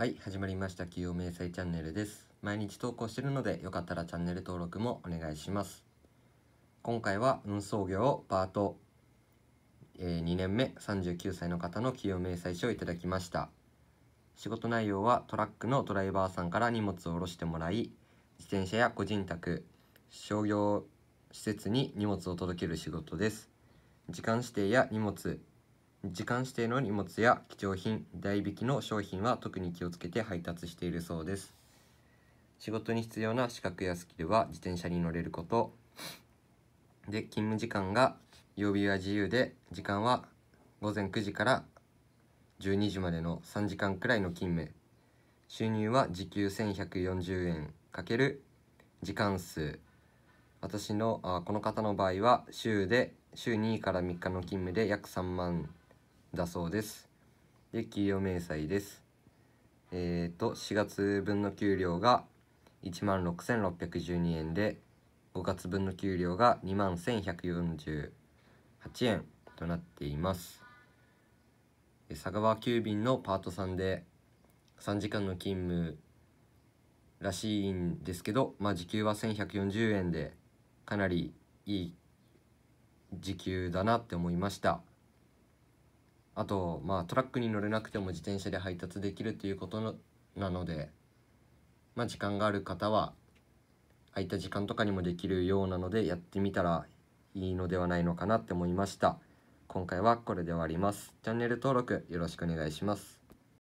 はい、始まりました。企業明細チャンネルです。毎日投稿してるので、よかったらチャンネル登録もお願いします。今回は運送業パート、えー、2年目39歳の方の企業明細書をいただきました。仕事内容はトラックのドライバーさんから荷物を下ろしてもらい、自転車や個人宅、商業施設に荷物を届ける仕事です。時間指定や荷物、時間指定の荷物や貴重品代引きの商品は特に気をつけて配達しているそうです仕事に必要な資格やスキルは自転車に乗れることで勤務時間が曜日は自由で時間は午前9時から12時までの3時間くらいの勤務収入は時給1140円かける時間数私のあこの方の場合は週で週2から3日の勤務で約3万だそうです。で、給与明細です。えっ、ー、と、4月分の給料が16,612円で、5月分の給料が21,148円となっています。佐川急便のパートさんで3時間の勤務らしいんですけど、まあ、時給は1140円でかなりいい時給だなって思いました。あと、まあ、トラックに乗れなくても自転車で配達できるということのなので、まあ、時間がある方は空いた時間とかにもできるようなのでやってみたらいいのではないのかなって思いました今回はこれで終わりますチャンネル登録よろしくお願いします